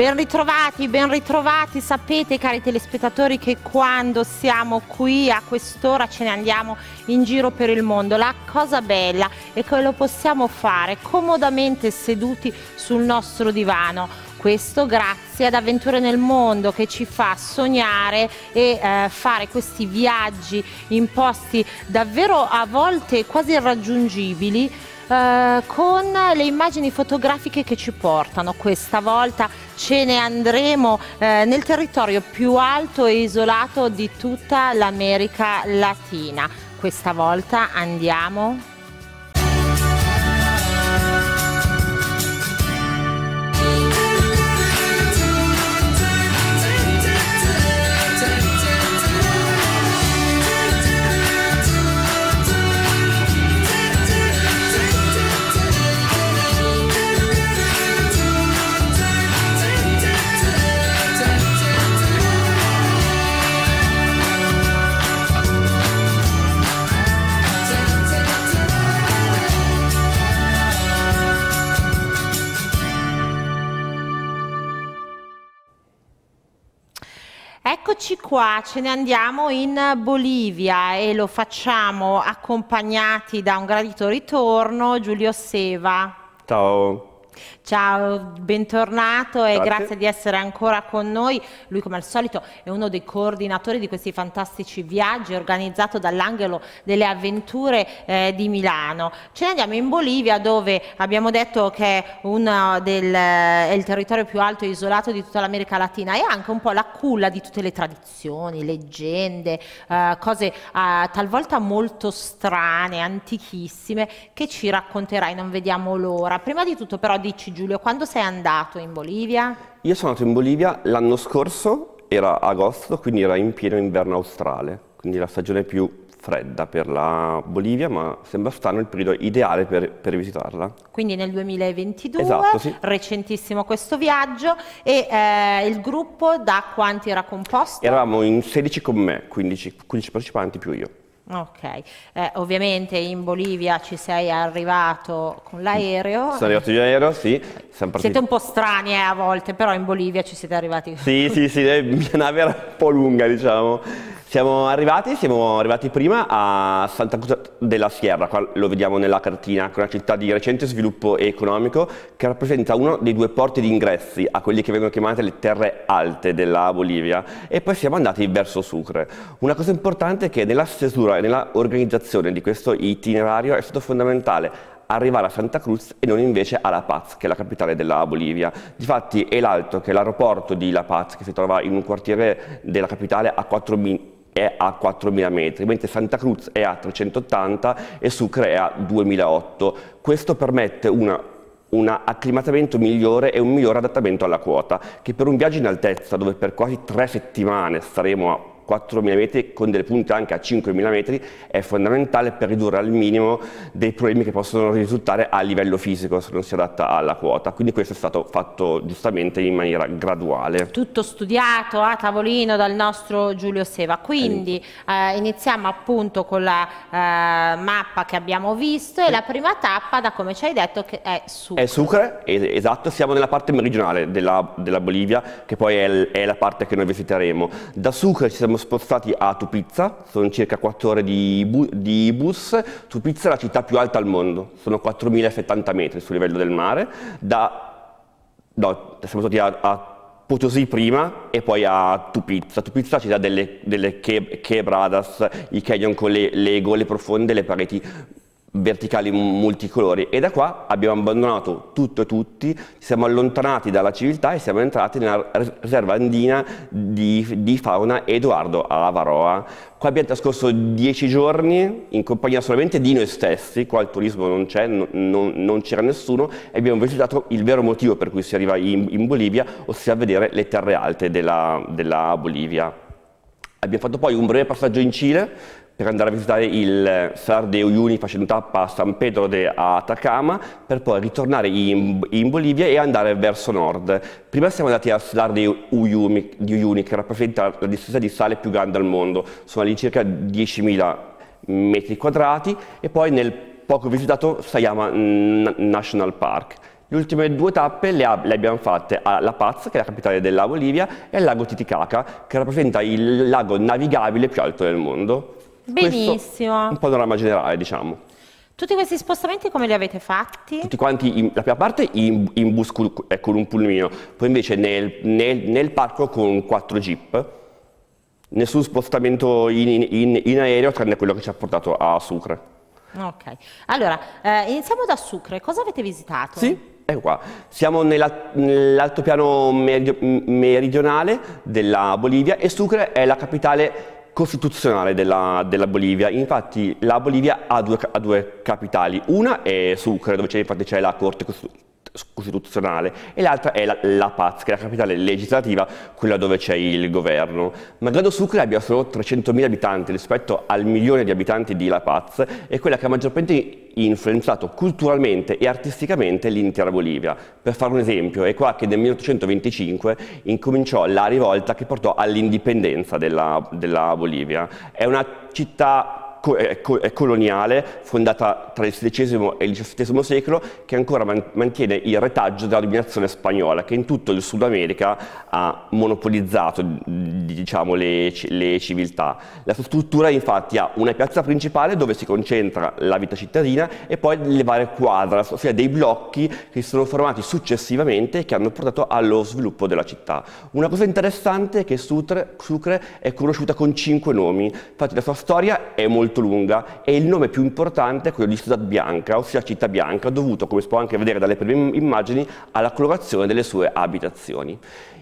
Ben ritrovati, ben ritrovati. Sapete, cari telespettatori, che quando siamo qui a quest'ora ce ne andiamo in giro per il mondo. La cosa bella è che lo possiamo fare comodamente seduti sul nostro divano. Questo grazie ad Avventure nel Mondo che ci fa sognare e eh, fare questi viaggi in posti davvero a volte quasi irraggiungibili eh, con le immagini fotografiche che ci portano. Questa volta ce ne andremo eh, nel territorio più alto e isolato di tutta l'America Latina. Questa volta andiamo Eccoci qua, ce ne andiamo in Bolivia e lo facciamo accompagnati da un gradito ritorno, Giulio Seva. Ciao. Ciao, bentornato e grazie. di essere ancora con noi. Lui come al solito è uno dei coordinatori di questi fantastici viaggi organizzato dall'Angelo delle Avventure eh, di Milano. Ce ne andiamo in Bolivia dove abbiamo detto che è, del, eh, è il territorio più alto e isolato di tutta l'America Latina e anche un po' la culla di tutte le tradizioni, leggende, eh, cose eh, talvolta molto strane, antichissime che ci racconterai, non vediamo l'ora. Prima di tutto però di Ricci Giulio, quando sei andato in Bolivia? Io sono andato in Bolivia l'anno scorso, era agosto, quindi era in pieno inverno australe, quindi la stagione più fredda per la Bolivia, ma sembra stanno il periodo ideale per, per visitarla. Quindi nel 2022, esatto, sì. recentissimo questo viaggio, e eh, il gruppo da quanti era composto? Eravamo in 16 con me, 15, 15 partecipanti più io. Ok, eh, ovviamente in Bolivia ci sei arrivato con l'aereo. Sono arrivato in aereo, sì. Siete un po' strani eh, a volte, però in Bolivia ci siete arrivati. Sì, sì, sì, la mia nave era un po' lunga, diciamo. Siamo arrivati, siamo arrivati prima a Santa Cruz della Sierra, qua lo vediamo nella cartina, che è una città di recente sviluppo economico che rappresenta uno dei due porti di ingressi a quelli che vengono chiamate le terre alte della Bolivia e poi siamo andati verso Sucre. Una cosa importante è che nella stesura e nella organizzazione di questo itinerario è stato fondamentale arrivare a Santa Cruz e non invece a La Paz, che è la capitale della Bolivia. Difatti è l'alto che è l'aeroporto di La Paz, che si trova in un quartiere della capitale a 4 minuti è a 4.000 metri, mentre Santa Cruz è a 380 e Sucre è a 2.008. Questo permette una un acclimatamento migliore e un migliore adattamento alla quota, che per un viaggio in altezza, dove per quasi tre settimane staremo a 4.000 metri con delle punte anche a 5.000 metri è fondamentale per ridurre al minimo dei problemi che possono risultare a livello fisico se non si adatta alla quota, quindi questo è stato fatto giustamente in maniera graduale. Tutto studiato a tavolino dal nostro Giulio Seva, quindi eh, iniziamo appunto con la eh, mappa che abbiamo visto e sì. la prima tappa da come ci hai detto è Sucre. È Sucre, esatto, siamo nella parte meridionale della, della Bolivia che poi è, è la parte che noi visiteremo. Da Sucre ci siamo spostati a Tupizza, sono circa 4 ore di, bu di bus. Tupizza è la città più alta al mondo, sono 4.070 metri sul livello del mare. Da, no, siamo stati a, a Potosi prima e poi a Tupizza. Tupizza ci dà delle, delle che, quebradas, i canyon con le, le gole profonde, le pareti verticali multicolori e da qua abbiamo abbandonato tutto e tutti, siamo allontanati dalla civiltà e siamo entrati nella riserva andina di, di fauna Edoardo Avaroa. Qua abbiamo trascorso dieci giorni in compagnia solamente di noi stessi, qua il turismo non c'è, non, non, c'era nessuno e abbiamo visitato il vero motivo per cui si arriva in, in Bolivia, ossia a vedere le terre alte della, della Bolivia. Abbiamo fatto poi un breve passaggio in Cile, per andare a visitare il Salar de Uyuni facendo tappa a San Pedro de Atacama per poi ritornare in, in, Bolivia e andare verso nord. Prima siamo andati al Salar de Uyuni, di Uyuni che rappresenta la distesa di sale più grande al mondo, sono all'incirca 10.000 metri quadrati e poi nel poco visitato Sayama National Park. Le ultime due tappe le, abbiamo fatte a La Paz, che è la capitale della Bolivia, e al lago Titicaca, che rappresenta il lago navigabile più alto del mondo. Benissimo. Questo, un panorama generale, diciamo. Tutti questi spostamenti come li avete fatti? Tutti quanti, in, la prima parte in, in bus con, ecco, con un pulmino, poi invece nel, nel, nel parco con quattro jeep. Nessun spostamento in, in, aereo tranne quello che ci ha portato a Sucre. Ok, allora eh, iniziamo da Sucre, cosa avete visitato? Sì, ecco qua, siamo nell'altopiano nell meridionale della Bolivia e Sucre è la capitale costituzionale della, della, Bolivia, infatti la Bolivia ha due, ha due capitali, una è Sucre dove c'è la Corte Costituzionale costituzionale e l'altra è la, la, Paz, che è la capitale legislativa, quella dove c'è il governo. Malgrado Sucre abbia solo 300.000 abitanti rispetto al milione di abitanti di La Paz, è quella che ha maggiormente influenzato culturalmente e artisticamente l'intera Bolivia. Per fare un esempio, è qua che nel 1825 incominciò la rivolta che portò all'indipendenza della, della Bolivia. È una città è coloniale, fondata tra il XVI e il XVII secolo, che ancora mantiene il retaggio della dominazione spagnola, che in tutto il Sud America ha monopolizzato diciamo, le, le, civiltà. La sua struttura infatti ha una piazza principale dove si concentra la vita cittadina e poi le varie quadras, ossia dei blocchi che si sono formati successivamente e che hanno portato allo sviluppo della città. Una cosa interessante è che Sucre è conosciuta con cinque nomi, infatti la sua storia è molto molto lunga e il nome più importante è quello di città bianca, ossia città bianca, dovuto, come si può anche vedere dalle prime immagini, alla colorazione delle sue abitazioni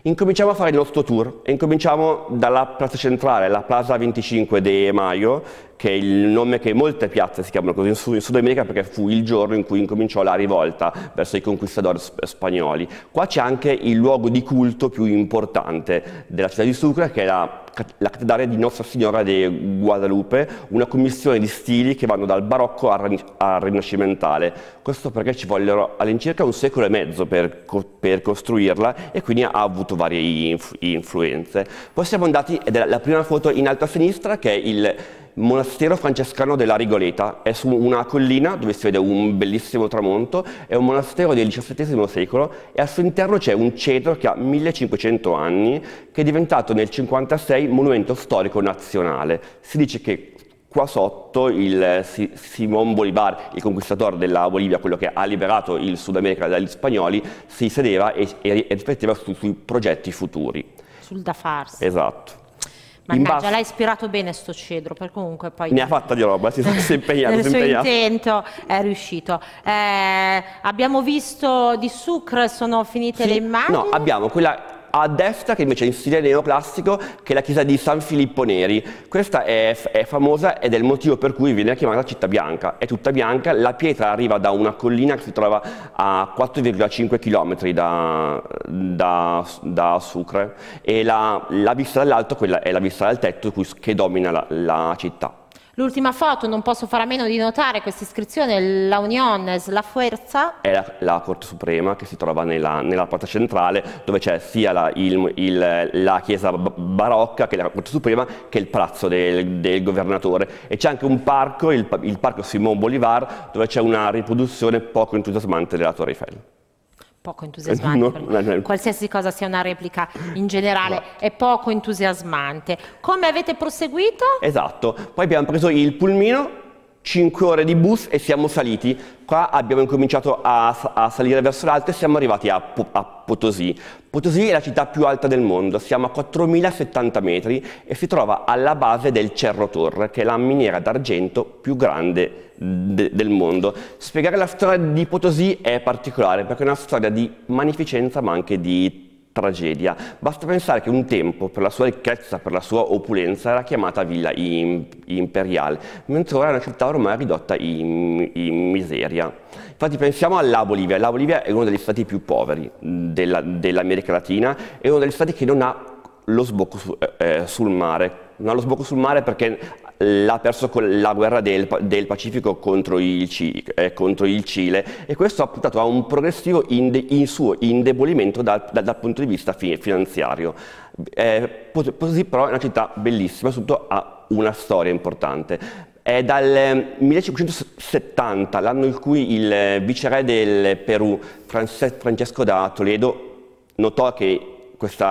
incominciamo a fare il nostro tour e incominciamo dalla piazza centrale, la Plaza 25 de Mayo, che è il nome che molte piazze si chiamano così in Sud, in Sud America perché fu il giorno in cui incominciò la rivolta verso i conquistadores spagnoli. Qua c'è anche il luogo di culto più importante della città di Sucre, che è la la cattedrale di Nostra Signora de Guadalupe, una commissione di stili che vanno dal barocco al, rinascimentale. Questo perché ci vollero all'incirca un secolo e mezzo per, per costruirla e quindi ha avuto varie inf influenze. Poi siamo andati, ed è la prima foto in alto a sinistra, che è il monastero francescano della Rigoleta, è su una collina dove si vede un bellissimo tramonto, è un monastero del XVII secolo e al suo interno c'è un cedro che ha 1500 anni che è diventato nel 1956 monumento storico nazionale. Si dice che Qua sotto il eh, Simón Bolivar, il conquistatore della Bolivia, quello che ha liberato il Sud America dagli spagnoli, si sedeva e, e, e rifletteva su, sui progetti futuri. Sul da farsi. Esatto. Mannaggia, base... l'ha ispirato bene sto cedro, per comunque poi... Ne ha fatta di roba, si è impegnato, Nel si è impegnato. intento è riuscito. Eh, abbiamo visto di Sucre, sono finite sì, le immagini? No, abbiamo quella a destra che invece è in stile neoclassico che è la chiesa di San Filippo Neri. Questa è, è, famosa ed è il motivo per cui viene chiamata città bianca. È tutta bianca, la pietra arriva da una collina che si trova a 4,5 km da, da, da Sucre e la, la vista dall'alto, quella è la vista dal tetto che domina la, la città. L'ultima foto, non posso fare a meno di notare questa iscrizione, la Uniones, la Fuerza. È la, la, Corte Suprema che si trova nella, nella parte centrale dove c'è sia la, il, il, la, chiesa barocca che la Corte Suprema che il palazzo del, del governatore e c'è anche un parco, il, il parco Simon Bolivar, dove c'è una riproduzione poco entusiasmante della Torre Eiffel poco entusiasmante. No, no, no. Qualsiasi cosa sia una replica in generale è poco entusiasmante. Come avete proseguito? Esatto, poi abbiamo preso il pulmino 5 ore di bus e siamo saliti. Qua abbiamo incominciato a, a salire verso l'alto e siamo arrivati a, a, Potosí. Potosí è la città più alta del mondo, siamo a 4070 metri e si trova alla base del Cerro Torre, che è la miniera d'argento più grande de, del mondo. Spiegare la storia di Potosí è particolare perché è una storia di magnificenza ma anche di tragedia. Basta pensare che un tempo, per la sua ricchezza, per la sua opulenza, era chiamata Villa Imperiale, mentre ora è una città ormai ridotta in, in miseria. Infatti pensiamo alla Bolivia, la Bolivia è uno degli stati più poveri della, dell'America Latina, è uno degli stati che non ha lo sbocco su, eh, eh sul mare, non ha lo sbocco sul mare perché l'ha perso con la guerra del, del Pacifico contro il, eh, contro il, Cile e questo ha portato a un progressivo inde, in suo indebolimento dal, dal, dal, punto di vista fi, finanziario. Eh, Posi però è una città bellissima, soprattutto ha una storia importante. È dal 1570, eh, l'anno in cui il eh, viceré del Perù, Francesco da Toledo, notò che questi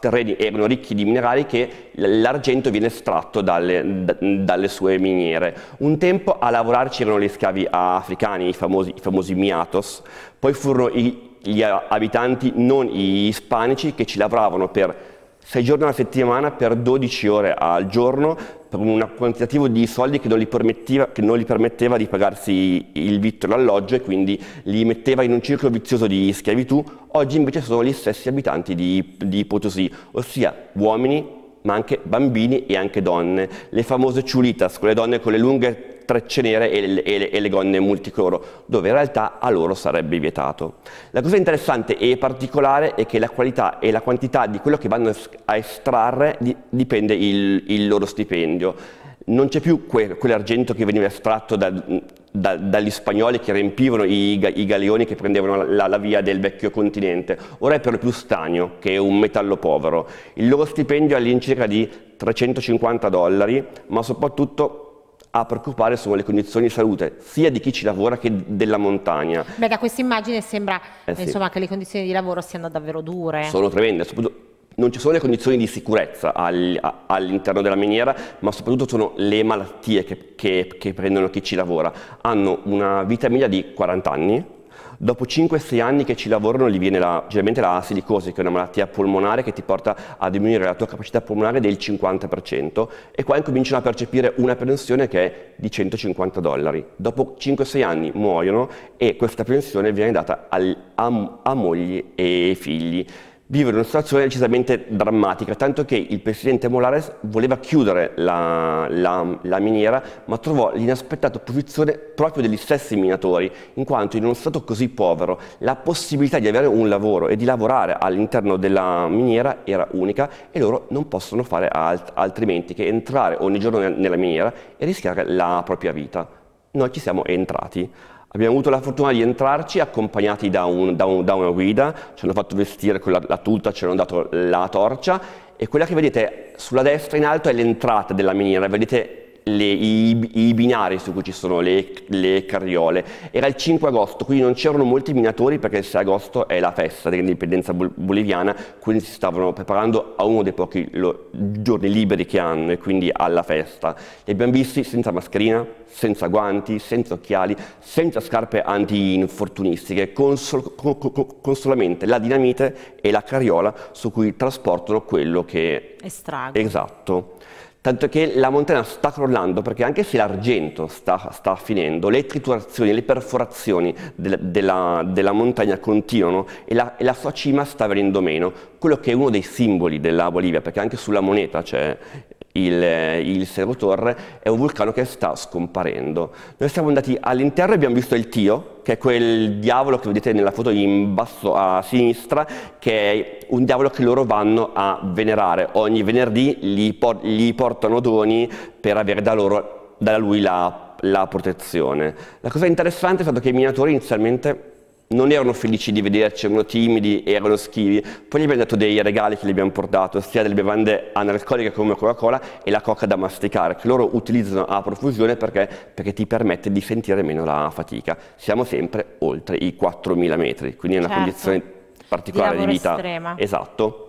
terreni erano eh, ricchi di minerali che l'argento viene estratto dalle, dalle, sue miniere. Un tempo a lavorarci erano gli scavi africani, i famosi, i famosi miatos, poi furono i, gli abitanti non gli ispanici che ci lavoravano per sei giorni alla settimana per 12 ore al giorno per un quantitativo di soldi che non gli permetteva, non gli permetteva di pagarsi il vitto e l'alloggio e quindi li metteva in un circolo vizioso di schiavitù, oggi invece sono gli stessi abitanti di, di Potosí, ossia uomini ma anche bambini e anche donne. Le famose ciulitas, quelle donne con le lunghe trecce nere e le, e, le, e le, gonne multicloro, dove in realtà a loro sarebbe vietato. La cosa interessante e particolare è che la qualità e la quantità di quello che vanno a estrarre dipende il, il loro stipendio. Non c'è più que, quell'argento che veniva estratto da, da, dagli spagnoli che riempivano i, i galeoni che prendevano la, la, via del vecchio continente. Ora è per lo più stagno, che è un metallo povero. Il loro stipendio è all'incirca di 350 dollari, ma soprattutto a preoccupare sono le condizioni di salute sia di chi ci lavora che della montagna. Beh, da questa immagine sembra eh sì. insomma, che le condizioni di lavoro siano davvero dure. Sono tremende, non ci sono le condizioni di sicurezza all'interno della miniera, ma soprattutto sono le malattie che, che, che prendono chi ci lavora. Hanno una vita media di 40 anni, Dopo 5-6 anni che ci lavorano gli viene la, generalmente la silicosi, che è una malattia polmonare che ti porta a diminuire la tua capacità polmonare del 50% e qua incominciano a percepire una pensione che è di 150 dollari. Dopo 5-6 anni muoiono e questa pensione viene data al, a, a mogli e figli vivono una situazione decisamente drammatica, tanto che il presidente Molares voleva chiudere la, la, la miniera, ma trovò l'inaspettata opposizione proprio degli stessi minatori, in quanto in uno stato così povero la possibilità di avere un lavoro e di lavorare all'interno della miniera era unica e loro non possono fare alt altrimenti che entrare ogni giorno nella miniera e rischiare la propria vita. Noi ci siamo entrati. Abbiamo avuto la fortuna di entrarci accompagnati da, un, da, un, da una guida, ci hanno fatto vestire con la, la tuta, ci hanno dato la torcia e quella che vedete sulla destra in alto è l'entrata della miniera, vedete le, i, i, binari su cui ci sono le, le, carriole. Era il 5 agosto, quindi non c'erano molti minatori perché il 6 agosto è la festa dell'indipendenza boliviana, quindi si stavano preparando a uno dei pochi lo, giorni liberi che hanno e quindi alla festa. Li abbiamo visti senza mascherina, senza guanti, senza occhiali, senza scarpe antinfortunistiche, con, sol, con, con, con solamente la dinamite e la carriola su cui trasportano quello che... Estraggo. Esatto tanto che la montagna sta crollando perché anche se l'argento sta, sta finendo, le triturazioni, le perforazioni de, della, della, montagna continuano e la, e la, sua cima sta venendo meno, quello che è uno dei simboli della Bolivia, perché anche sulla moneta c'è il, il Cerro Torre, è un vulcano che sta scomparendo. Noi siamo andati all'interno e abbiamo visto il Tio, che è quel diavolo che vedete nella foto in basso a sinistra, che è un diavolo che loro vanno a venerare. Ogni venerdì gli, por gli portano doni per avere da, loro, da lui la, la protezione. La cosa interessante è stato che i minatori inizialmente non erano felici di vederci, erano timidi, erano schivi. Poi gli abbiamo dato dei regali che gli abbiamo portato, sia delle bevande analcoliche come Coca-Cola e la coca da masticare, che loro utilizzano a profusione perché, perché ti permette di sentire meno la fatica. Siamo sempre oltre i 4.000 metri, quindi è una certo. condizione particolare di, di vita. Estrema. Esatto.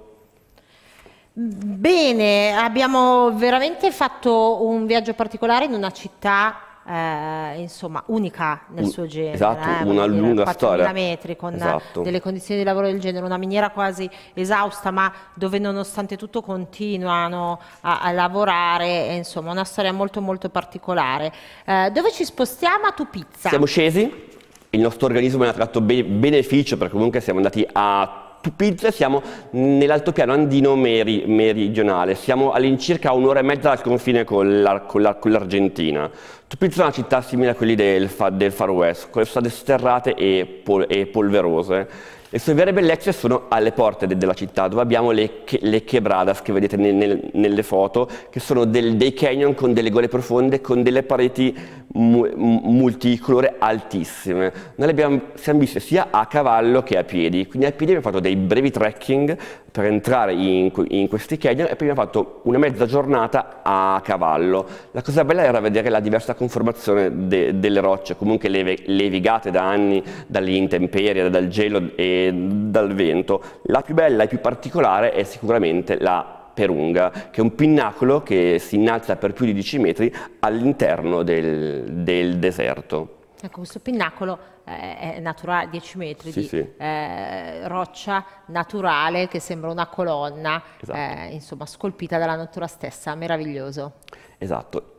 Bene, abbiamo veramente fatto un viaggio particolare in una città eh, insomma, unica nel suo genere. Esatto, eh, una dire, lunga storia. metri con esatto. delle condizioni di lavoro del genere, una miniera quasi esausta, ma dove nonostante tutto continuano a, a lavorare, è, insomma, una storia molto molto particolare. Eh, dove ci spostiamo a Tupizza? Siamo scesi, il nostro organismo ne ha tratto be beneficio perché comunque siamo andati a Tupizze siamo nell'altopiano andino meri, meridionale, siamo all'incirca un'ora e mezza dal confine con, la, con, la, con l'Argentina. Tupizze è una città simile a quelle del, del Far West, con le strade sterrate e, pol, e polverose. Le sue vere bellezze sono alle porte de della città, dove abbiamo le, che le quebradas che vedete nel, nel, nelle foto, che sono del, dei canyon con delle gole profonde, con delle pareti mu multicolore altissime. Noi le abbiamo, siamo viste sia a cavallo che a piedi, quindi a piedi abbiamo fatto dei brevi trekking per entrare in, in questi canyon e poi abbiamo fatto una mezza giornata a cavallo. La cosa bella era vedere la diversa conformazione de delle rocce, comunque leve levigate da anni dalle intemperie, dal gelo e dal vento. La più bella e più particolare è sicuramente la Perunga, che è un pinnacolo che si innalza per più di 10 metri all'interno del, del deserto. Ecco, questo pinnacolo eh, è naturale, 10 metri sì, di sì. Eh, roccia naturale che sembra una colonna, esatto. eh, insomma, scolpita dalla natura stessa, meraviglioso. Esatto.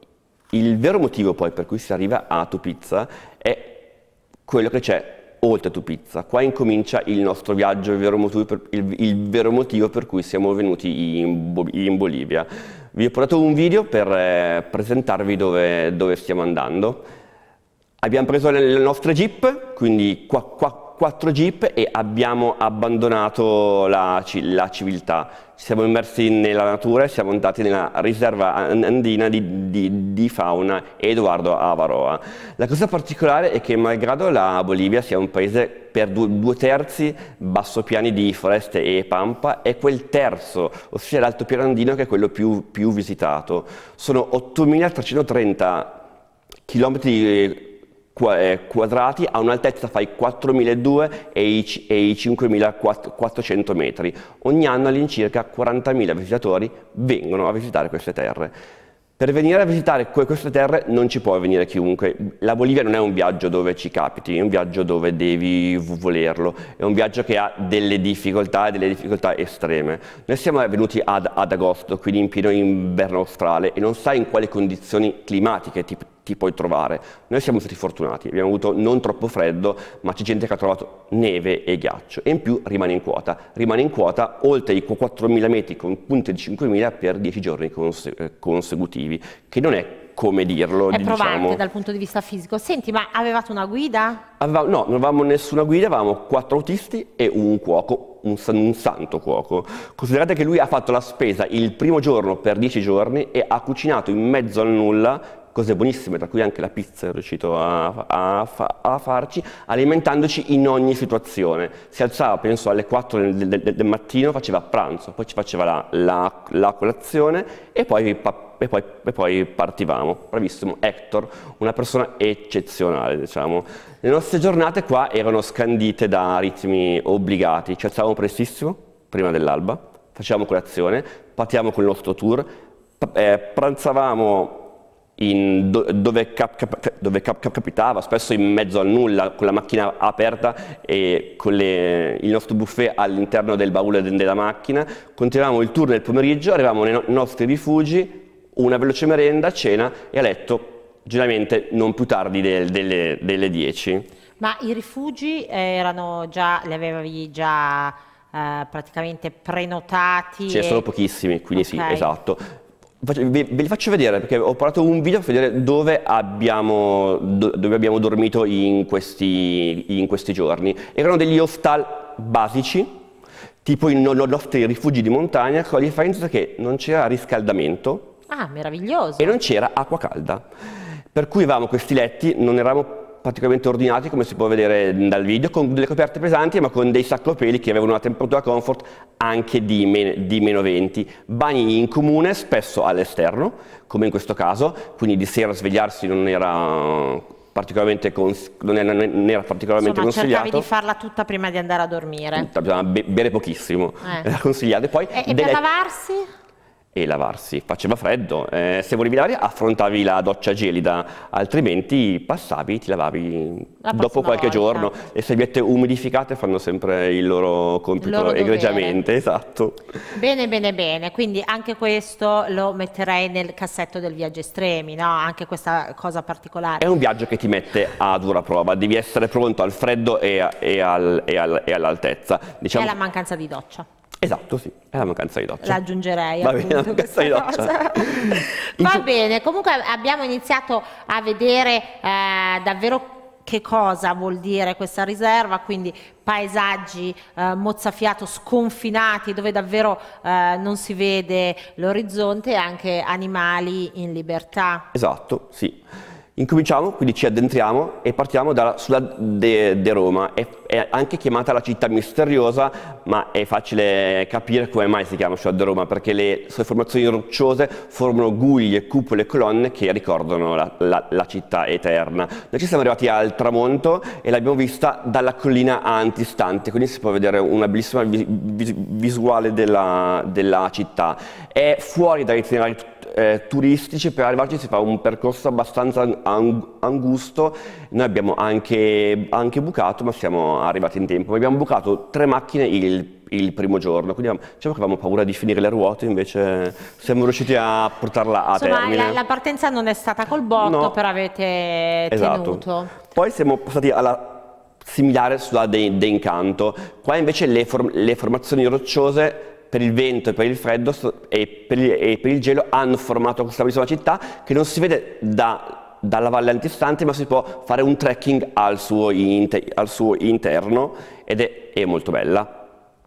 Il vero motivo poi per cui si arriva a Tupizza è quello che c'è oltre Tupizza. Qua incomincia il nostro viaggio, il vero motivo per, il, il vero motivo per cui siamo venuti in, in, Bolivia. Vi ho portato un video per eh, presentarvi dove, dove, stiamo andando. Abbiamo preso le, le nostre jeep, quindi qua, qua quattro jeep e abbiamo abbandonato la, la civiltà. Siamo immersi nella natura e siamo andati nella riserva andina di, di, di, fauna Edoardo Avaroa. La cosa particolare è che malgrado la Bolivia sia un paese per due, due terzi bassopiani di foreste e pampa, è quel terzo, ossia l'alto piano andino che è quello più, più visitato. Sono 8.330 chilometri eh, quadrati a un'altezza fra i 4.200 e i, e i 5.400 metri. Ogni anno all'incirca 40.000 visitatori vengono a visitare queste terre. Per venire a visitare queste terre non ci può venire chiunque. La Bolivia non è un viaggio dove ci capiti, è un viaggio dove devi volerlo, è un viaggio che ha delle difficoltà e delle difficoltà estreme. Noi siamo venuti ad, ad agosto, quindi in pieno inverno australe, e non sai in quali condizioni climatiche ti, ti puoi trovare. Noi siamo stati fortunati, abbiamo avuto non troppo freddo, ma c'è gente che ha trovato neve e ghiaccio e in più rimane in quota. Rimane in quota oltre i 4.000 metri con punte di 5.000 per 10 giorni conse consecutivi, che non è come dirlo. È diciamo. provante dal punto di vista fisico. Senti, ma avevate una guida? Aveva, no, non avevamo nessuna guida, avevamo quattro autisti e un cuoco, un, un, santo cuoco. Considerate che lui ha fatto la spesa il primo giorno per dieci giorni e ha cucinato in mezzo al nulla cose buonissime, tra cui anche la pizza è riuscito a, a, a farci, alimentandoci in ogni situazione. Si alzava, penso, alle 4 del, del, del mattino, faceva pranzo, poi ci faceva la, la, la colazione e poi, e, poi, e poi, partivamo. Bravissimo, Hector, una persona eccezionale, diciamo. Le nostre giornate qua erano scandite da ritmi obbligati, ci alzavamo prestissimo, prima dell'alba, facevamo colazione, partivamo con il nostro tour, eh, pranzavamo do, dove, cap, cap, dove cap, capitava, spesso in mezzo al nulla, con la macchina aperta e con le, il nostro buffet all'interno del baule della macchina. Continuavamo il tour nel pomeriggio, arrivavamo nei no, nostri rifugi, una veloce merenda, cena e a letto, generalmente non più tardi del, delle, delle 10. Ma i rifugi erano già, li avevi già eh, praticamente prenotati? Ce ne e... sono pochissimi, quindi okay. sì, esatto ve, li faccio vedere perché ho portato un video per vedere dove abbiamo, dove abbiamo dormito in questi, in questi, giorni. Erano degli hostal basici, tipo i nostri rifugi di montagna, con la differenza che non c'era riscaldamento. Ah, meraviglioso! E non c'era acqua calda. Per cui avevamo questi letti, non eravamo praticamente ordinati come si può vedere mm, dal video, con delle coperte pesanti ma con dei saclopeli che avevano una temperatura comfort anche di, men di meno 20. Bagni in comune, spesso all'esterno, come in questo caso, quindi di sera svegliarsi non era particolarmente, non era, non era particolarmente Insomma, consigliato. cercavi di farla tutta prima di andare a dormire. Tutta, bisogna be bere pochissimo, eh. era consigliato. E, poi e, e per lavarsi? e lavarsi. Faceva freddo, eh, se volevi lavare affrontavi la doccia gelida, altrimenti passavi, ti lavavi la dopo qualche volta. giorno. Le serviette umidificate fanno sempre il loro compito loro egregiamente, esatto. Bene, bene, bene, quindi anche questo lo metterei nel cassetto del viaggio estremi, no? anche questa cosa particolare. È un viaggio che ti mette a dura prova, devi essere pronto al freddo e, a, e, al, e, al, e all'altezza. Diciamo... E la mancanza di doccia. Esatto, sì, è la mancanza di doccia. L'aggiungerei Va bene, la di doccia. Va bene, comunque abbiamo iniziato a vedere eh, davvero che cosa vuol dire questa riserva, quindi paesaggi eh, mozzafiato sconfinati dove davvero eh, non si vede l'orizzonte e anche animali in libertà. Esatto, sì. Incominciamo, quindi ci addentriamo e partiamo dalla città de, de, Roma, è, è, anche chiamata la città misteriosa, ma è facile capire come mai si chiama città cioè de Roma, perché le sue formazioni rocciose formano guglie, cupole e colonne che ricordano la, la, la, città eterna. Noi ci siamo arrivati al tramonto e l'abbiamo vista dalla collina antistante, quindi si può vedere una bellissima vis, vis, visuale della, della città. È fuori dagli itinerari eh, turistici, per arrivarci si fa un percorso abbastanza angusto, noi abbiamo anche, anche bucato ma siamo arrivati in tempo, abbiamo bucato tre macchine il il primo giorno, quindi diciamo che avevamo paura di finire le ruote, invece siamo riusciti a portarla a Insomma, termine. La, la partenza non è stata col botto, no. però avete esatto. tenuto. Poi siamo passati alla similare sulla de, de Incanto, qua invece le, form le formazioni rocciose per il vento e per il freddo e per il, e per il gelo hanno formato questa bellissima città che non si vede da, dalla valle antistante ma si può fare un trekking al suo, inter, al suo interno ed è, è molto bella.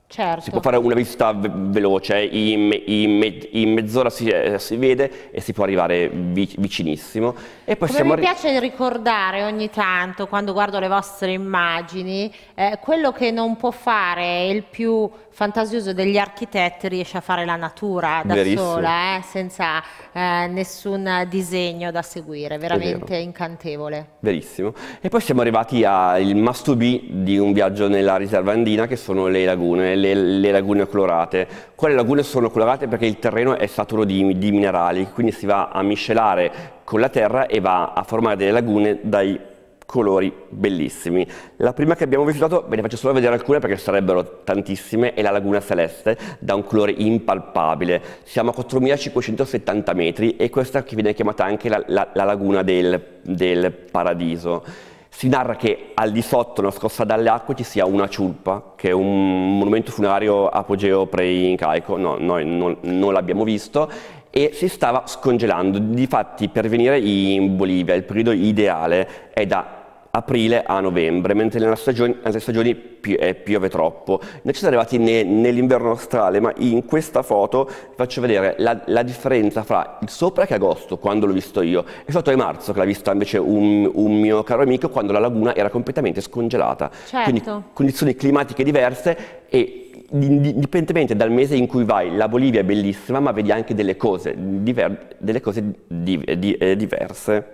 Certo. Si può fare una visita ve veloce, eh, in, in, me in mezz'ora si, eh, si, vede e si può arrivare vic vicinissimo. E poi Come mi piace ricordare ogni tanto, quando guardo le vostre immagini, eh, quello che non può fare il più fantasioso degli architetti riesce a fare la natura da Verissimo. sola, eh, senza eh, nessun disegno da seguire, veramente incantevole. Verissimo. E poi siamo arrivati al must be di un viaggio nella riserva andina, che sono le lagune, le, le lagune colorate. Quali lagune sono colorate? Perché il terreno è saturo di, di minerali, quindi si va a miscelare con la terra e va a formare delle lagune dai colori bellissimi. La prima che abbiamo visitato, ve ne faccio solo vedere alcune perché sarebbero tantissime, è la Laguna Celeste, da un colore impalpabile. Siamo a 4570 metri e questa che viene chiamata anche la, la, la Laguna del, del Paradiso. Si narra che al di sotto, nascosta dalle acque, ci sia una ciulpa, che è un monumento funerario apogeo pre-incaico, no, noi non, non l'abbiamo visto, e si stava scongelando. Difatti, per venire in Bolivia, il periodo ideale è da aprile a novembre, mentre nelle stagioni, nelle stagioni pi eh, piove troppo. Non ci siamo arrivati ne nell'inverno australe, ma in questa foto vi faccio vedere la, la differenza fra il sopra che è agosto, quando l'ho visto io, e sotto è marzo che l'ha vista invece un, un, mio caro amico, quando la laguna era completamente scongelata. Certo. Quindi condizioni climatiche diverse e indipendentemente dal mese in cui vai, la Bolivia è bellissima, ma vedi anche delle cose, diver delle cose di di eh, diverse.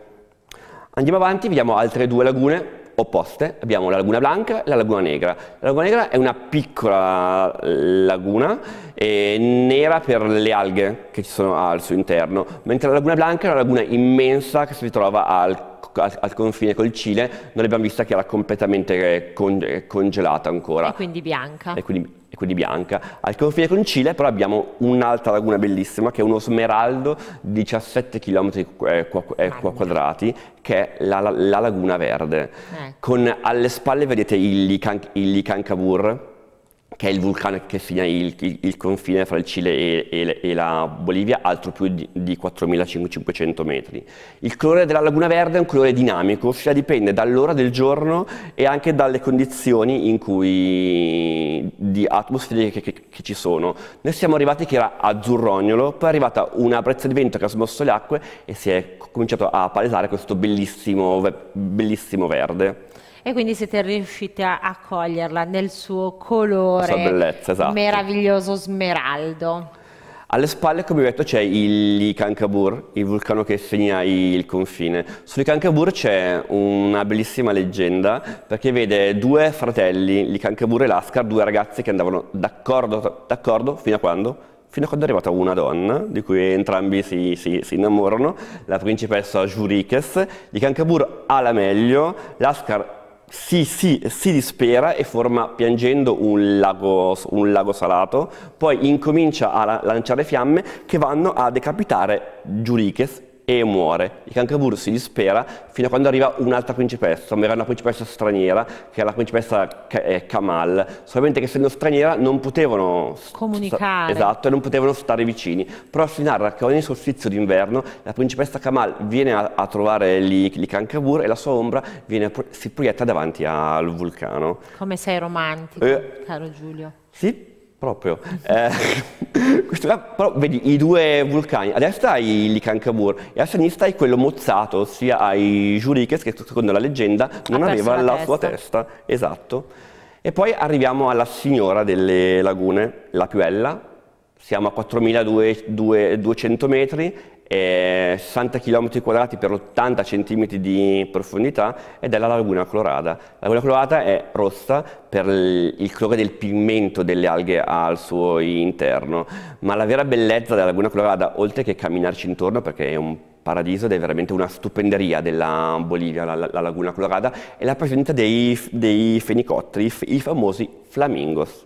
Andiamo avanti, vediamo altre due lagune opposte, abbiamo la laguna Blanca e la laguna negra. La laguna negra è una piccola eh, laguna eh, nera per le alghe che ci sono al suo interno, mentre la laguna Blanca è una laguna immensa che si ritrova al al, al, confine col Cile, non l'abbiamo vista che era completamente con, congelata ancora. E quindi bianca. E quindi, e quindi bianca. Al confine con Cile però abbiamo un'altra laguna bellissima che è uno smeraldo di 17 km qua, eh, eh, quadrati che è la, la, la Laguna Verde. Eh. Con alle spalle vedete il, Lican, il che è il vulcano che segna il, il, il confine fra il Cile e, e, e la Bolivia, altro più di, di 4.500 metri. Il colore della Laguna Verde è un colore dinamico, ossia dipende dall'ora del giorno e anche dalle condizioni in cui, di atmosfere che, che, che ci sono. Noi siamo arrivati che era azzurrognolo, poi è arrivata una brezza di vento che ha smosso le acque e si è cominciato a palesare questo bellissimo, bellissimo verde e quindi siete riusciti a coglierla nel suo colore bellezza, esatto. meraviglioso smeraldo. Alle spalle, come vi ho detto, c'è il Kankabur, il vulcano che segna il confine. Sul Kankabur c'è una bellissima leggenda perché vede due fratelli, il e l'Ascar, due ragazzi che andavano d'accordo, d'accordo fino a quando? Fino a quando è arrivata una donna, di cui entrambi si, si, si innamorano, la principessa Jurikes. Il ha la meglio, l'Ascar si, si, si, dispera e forma piangendo un lago, un lago salato, poi incomincia a lanciare fiamme che vanno a decapitare Giuriches e muore. Il cancrobur si dispera fino a quando arriva un'altra principessa, ma era una principessa straniera, che era la principessa eh, Kamal, solamente che essendo straniera non potevano comunicare. Esatto, e non potevano stare vicini. Però si narra che ogni solstizio d'inverno la principessa Kamal viene a, a trovare lì il cancrobur e la sua ombra viene, si proietta davanti al vulcano. Come sei romantico, eh, caro Giulio. Sì, Proprio. Eh, questo, però vedi i due vulcani, a destra hai l'Icankamur e a sinistra hai quello mozzato, ossia hai Jurikes che secondo la leggenda non ha aveva la testa. sua testa. Esatto. E poi arriviamo alla signora delle lagune, la più bella. siamo a 4200 metri eh, 60 km 2 per 80 cm di profondità ed è la laguna colorata. La laguna colorata è rossa per il colore del pigmento delle alghe al suo interno, ma la vera bellezza della laguna colorata, oltre che camminarci intorno perché è un paradiso ed è veramente una stupenderia della Bolivia, la, la laguna colorata, è la presenza dei, dei fenicotteri, i famosi flamingos.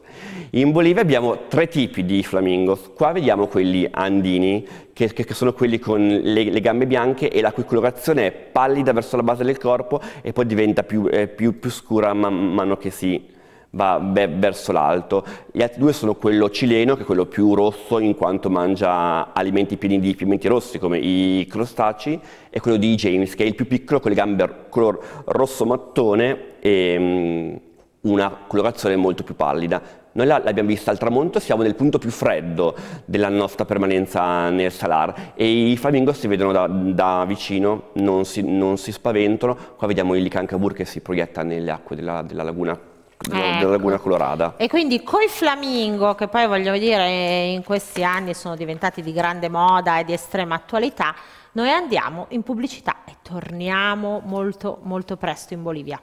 In Bolivia abbiamo tre tipi di flamingos, qua vediamo quelli andini, che, che sono quelli con le, le, gambe bianche e la cui colorazione è pallida verso la base del corpo e poi diventa più, eh, più, più scura man mano che si va beh, verso l'alto. Gli altri due sono quello cileno, che è quello più rosso in quanto mangia alimenti pieni di pimenti rossi come i crostacei, e quello di James, che è il più piccolo con le gambe color rosso mattone e um, una colorazione molto più pallida. Noi l'abbiamo vista al tramonto, siamo nel punto più freddo della nostra permanenza nel Salar e i flamingo si vedono da, da vicino, non si, non si, spaventano. Qua vediamo il licancabur che si proietta nelle acque della, della laguna della, ecco. Laguna Colorada. E quindi col flamingo, che poi voglio dire in questi anni sono diventati di grande moda e di estrema attualità, noi andiamo in pubblicità e torniamo molto molto presto in Bolivia.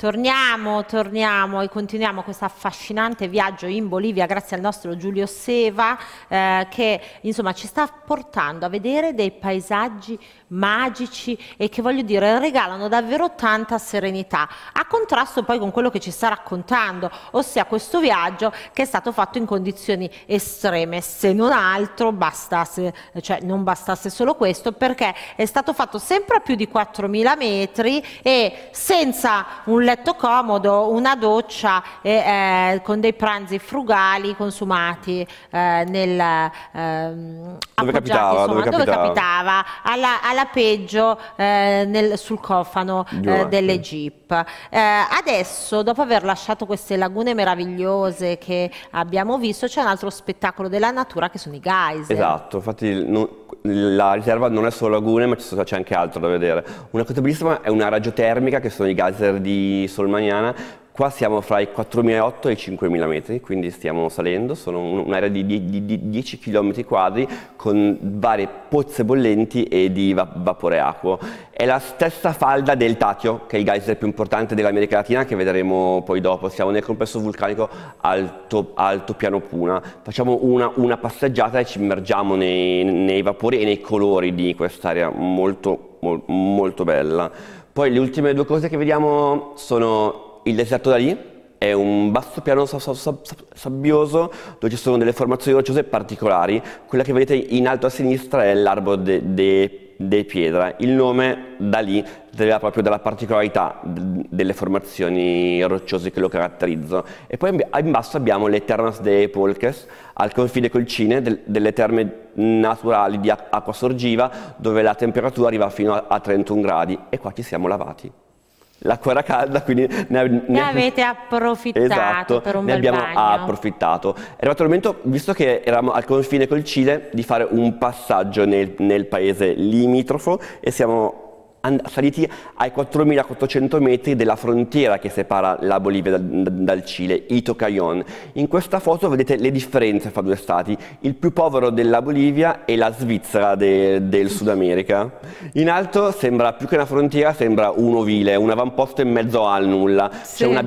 Torniamo, torniamo e continuiamo questo affascinante viaggio in Bolivia grazie al nostro Giulio Seva eh, che insomma ci sta portando a vedere dei paesaggi magici e che voglio dire regalano davvero tanta serenità a contrasto poi con quello che ci sta raccontando ossia questo viaggio che è stato fatto in condizioni estreme se non altro bastasse cioè non bastasse solo questo perché è stato fatto sempre a più di 4000 metri e senza un letto comodo, una doccia e, eh, con dei pranzi frugali consumati eh, nel, ehm, dove, capitava, insomma, dove, dove capitava, alla, alla peggio eh, nel, sul cofano eh, eh, delle jeep. Eh, adesso, dopo aver lasciato queste lagune meravigliose che abbiamo visto, c'è un altro spettacolo della natura che sono i geyser. Esatto, infatti... Non la riserva non è solo lagune, ma c'è anche altro da vedere. Una cosa bellissima è una radiotermica, che sono i geyser di Solmagnana, Qua siamo fra i 4.800 e i 5.000 metri, quindi stiamo salendo, sono un'area di, di, di 10 km quadri con varie pozze bollenti e di va vapore acqua. È la stessa falda del Tatio, che è il geyser più importante dell'America Latina, che vedremo poi dopo. Siamo nel complesso vulcanico Alto, alto Piano Puna. Facciamo una, una passeggiata e ci immergiamo nei, nei, vapori e nei colori di quest'area molto, molto, molto bella. Poi le ultime due cose che vediamo sono il deserto da lì è un basso piano sabbioso dove ci sono delle formazioni rocciose particolari. Quella che vedete in alto a sinistra è l'albero de, de, de pietra. Il nome da lì deriva proprio dalla particolarità delle formazioni rocciose che lo caratterizzano. E poi in basso abbiamo le Termas de Polques, al confine col Cine, del, delle terme naturali di acqua sorgiva, dove la temperatura arriva fino a, a 31 gradi. E qua ci siamo lavati l'acqua calda, quindi ne, ne, ne avete approfittato esatto, per un ne abbiamo bagno. approfittato. È arrivato il momento, visto che eravamo al confine col Cile, di fare un passaggio nel, nel paese limitrofo e siamo saliti ai 4.400 metri della frontiera che separa la Bolivia dal Cile, Ito Itocayon. In questa foto vedete le differenze fra due stati, il più povero della Bolivia e la Svizzera de, del Sud America. In alto sembra più che una frontiera, sembra un ovile, un avamposto in mezzo al nulla. Sì. C'è una,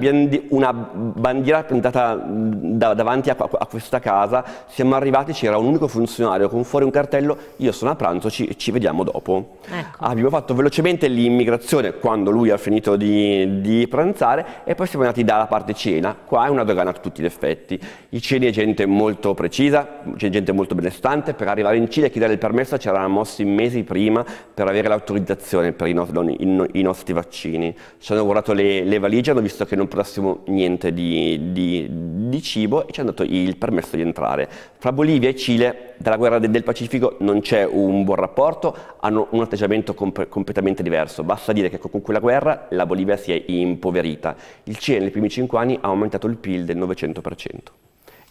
una, bandiera piantata da, davanti a, a, questa casa, siamo arrivati, c'era un unico funzionario con fuori un cartello, io sono a pranzo, ci, ci vediamo dopo. Ecco. Abbiamo ah, fatto velocemente Probabilmente l'immigrazione, quando lui ha finito di, di pranzare, e poi siamo andati dalla parte cena. Qua è una dogana a tutti gli effetti. I ceni è gente molto precisa, c'è gente molto benestante. Per arrivare in Cile e chiedere il permesso ci eravamo mossi mesi prima per avere l'autorizzazione per i, no, i, i nostri vaccini. Ci hanno guardato le, le valigie, hanno visto che non potessimo niente di, di, di cibo e ci hanno dato il permesso di entrare. Fra Bolivia e Cile, dalla guerra del Pacifico, non c'è un buon rapporto, hanno un atteggiamento comp completamente completamente diverso. Basta dire che con quella guerra la Bolivia si è impoverita. Il Cile nei primi 5 anni ha aumentato il PIL del 900%.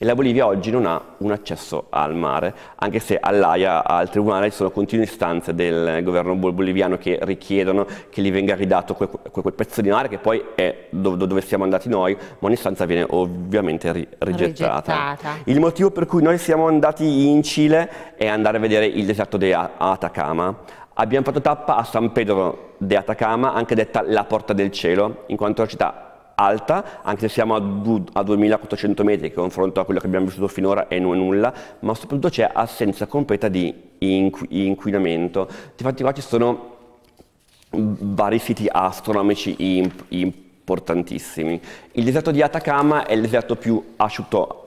E la Bolivia oggi non ha un accesso al mare, anche se all'AIA, al Tribunale, ci sono continue istanze del governo boliviano che richiedono che gli venga ridato quel, quel pezzo di mare che poi è dove, dove siamo andati noi, ma ogni istanza viene ovviamente ri, rigettata. rigettata. Il motivo per cui noi siamo andati in Cile è andare a vedere il deserto di Atacama Abbiamo fatto tappa a San Pedro de Atacama, anche detta la porta del cielo, in quanto è una città alta, anche se siamo a, du- a 2400 metri, che confronto a quello che abbiamo vissuto finora e non è nulla, ma soprattutto c'è assenza completa di inqu- inquinamento. Infatti qua ci sono vari siti astronomici imp- importantissimi. Il deserto di Atacama è il deserto più asciutto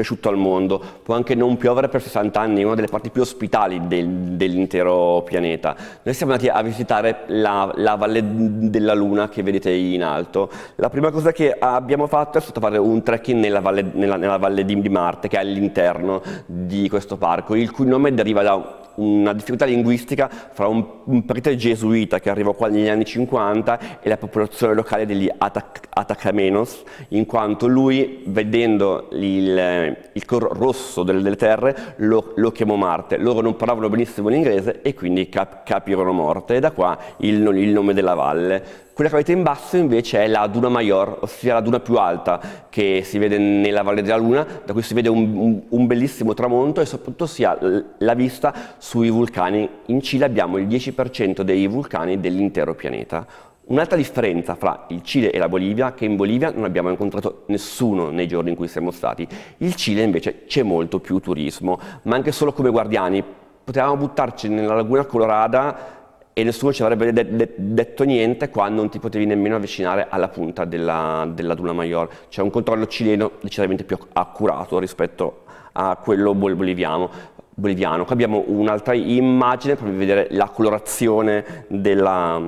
piaciuto al mondo. Può anche non piovere per 60 anni, una delle parti più ospitali del, dell'intero pianeta. Noi siamo andati a visitare la, la, Valle della Luna che vedete in alto. La prima cosa che abbiamo fatto è stato fare un trekking nella Valle, nella, nella valle di, di Marte, che è all'interno di questo parco, il cui nome deriva da una difficoltà linguistica fra un, un prete gesuita che arrivò qua negli anni 50 e la popolazione locale degli Atac Atacamenos, in quanto lui, vedendo il, il color rosso delle, delle terre, lo, lo, chiamò Marte. Loro non parlavano benissimo l'inglese e quindi cap capirono morte, e da qua il, il nome della valle. Quella che avete in basso invece è la duna maior, ossia la duna più alta che si vede nella Valle della Luna, da cui si vede un, un bellissimo tramonto e soprattutto si ha la vista sui vulcani. In Cile abbiamo il 10% dei vulcani dell'intero pianeta. Un'altra differenza fra il Cile e la Bolivia è che in Bolivia non abbiamo incontrato nessuno nei giorni in cui siamo stati. Il Cile invece c'è molto più turismo, ma anche solo come guardiani. Potevamo buttarci nella laguna colorada e nessuno ci avrebbe de- de- detto niente qua non ti potevi nemmeno avvicinare alla punta della, della Duna Maior. C'è un controllo cileno decisamente più accurato rispetto a quello bol- boliviano. boliviano. Qua abbiamo un'altra immagine per vedere la colorazione della,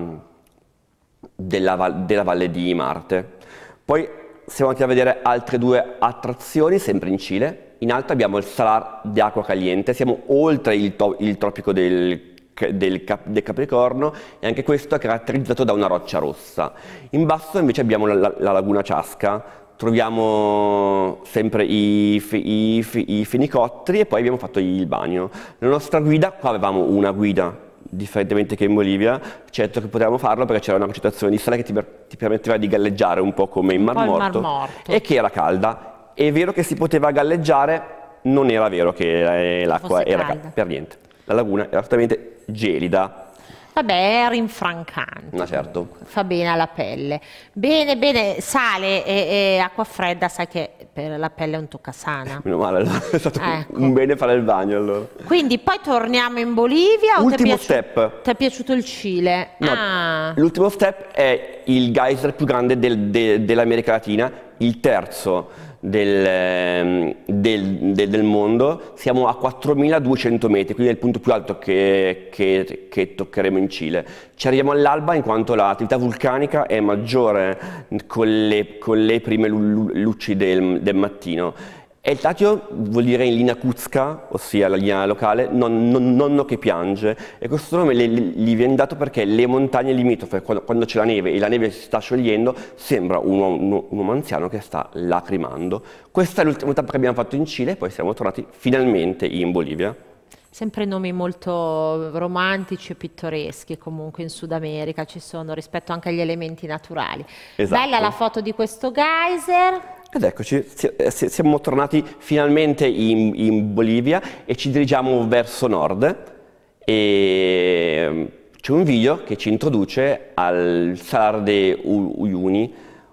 della, della Valle di Marte. Poi siamo andati a vedere altre due attrazioni, sempre in Cile. In alto abbiamo il salar di acqua caliente, siamo oltre il, to- il tropico del del, cap del, Capricorno e anche questo è caratterizzato da una roccia rossa. In basso invece abbiamo la, la, la laguna Ciasca, troviamo sempre i, i, i, fenicotteri e poi abbiamo fatto il bagno. La nostra guida, qua avevamo una guida, differentemente che in Bolivia, certo che potevamo farlo perché c'era una concentrazione di sale che ti, ti, permetteva di galleggiare un po' come in Mar, Morto, e che era calda. È vero che si poteva galleggiare, non era vero che eh, l'acqua era calda per niente. La laguna era assolutamente gelida. Vabbè, è rinfrancante. Ma certo. Fa bene alla pelle. Bene, bene, sale e, e acqua fredda, sai che per la pelle è un toccasana. Meno male, è stato ecco. un bene fare il bagno allora. Quindi poi torniamo in Bolivia. Ultimo step. Ti è piaciuto il Cile? No, ah. L'ultimo step è il geyser più grande del, de, dell'America Latina, il terzo del, ehm, del, del, del, mondo, siamo a 4200 metri, quindi è il punto più alto che, che, che toccheremo in Cile. Ci arriviamo all'alba in quanto l'attività vulcanica è maggiore con le, con le prime luci del mattino e il tachio vuol dire in linea cuzca, ossia la linea locale, non, non, nonno che piange, e questo nome gli viene dato perché le montagne limitrofe, cioè quando, quando c'è la neve e la neve si sta sciogliendo, sembra un, un, un uomo anziano che sta lacrimando. Questa è l'ultima tappa che abbiamo fatto in Cile e poi siamo tornati finalmente in Bolivia. Sempre nomi molto romantici e pittoreschi comunque in Sud America ci sono rispetto anche agli elementi naturali. Esatto. Bella la foto di questo geyser. Ed eccoci, eh, siamo tornati finalmente in, in, Bolivia e ci dirigiamo verso nord e mm, c'è un video che ci introduce al Salar de Uyuni,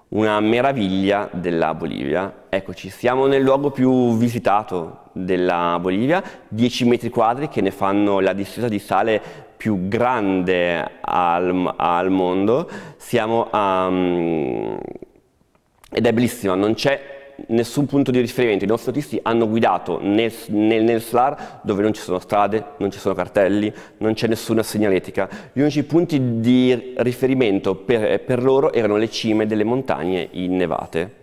una meraviglia della Bolivia. Eccoci, siamo nel luogo più visitato della Bolivia, 10 metri quadri che ne fanno la distesa di sale più grande al, al mondo. Siamo a... Um, ed è bellissima, non c'è nessun punto di riferimento, i nostri autisti hanno guidato nel, nel, nel, SLAR dove non ci sono strade, non ci sono cartelli, non c'è nessuna segnaletica. Gli unici punti di riferimento per, per loro erano le cime delle montagne innevate.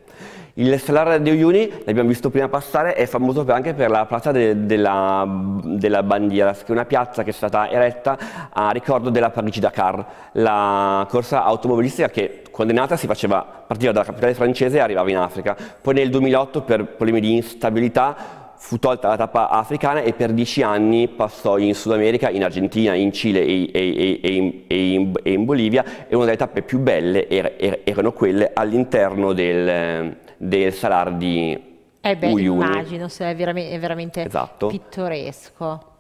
Il Salar di Uyuni, l'abbiamo visto prima passare, è famoso anche per la Piazza de, della, della, Bandiera, che è una piazza che è stata eretta a ricordo della Parigi-Dakar, la corsa automobilistica che quando è nata si faceva, partiva dalla capitale francese e arrivava in Africa. Poi nel 2008, per problemi di instabilità, fu tolta la tappa africana e per dieci anni passò in Sud America, in Argentina, in Cile e, e, e, in, e in, Bolivia e una delle tappe più belle er, er, erano quelle all'interno del, del salar di eh beh, Uyuni. immagino, se è, veramente, è veramente esatto. pittoresco.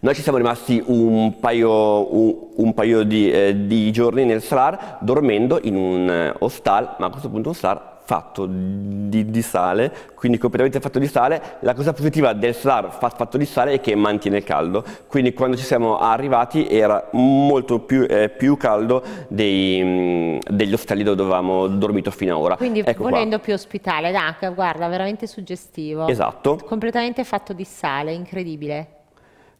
Noi ci siamo rimasti un paio, un, un paio di, eh, di, giorni nel salar dormendo in un eh, hostal, ma a questo punto un salar fatto di, di, sale, quindi completamente fatto di sale. La cosa positiva del solar fatto di sale è che mantiene il caldo, quindi quando ci siamo arrivati era molto più, eh, più caldo dei, mm, degli ostelli dove avevamo dormito fino ad ora. Quindi ecco volendo qua. più ospitale, da, guarda, veramente suggestivo. Esatto. Completamente fatto di sale, incredibile.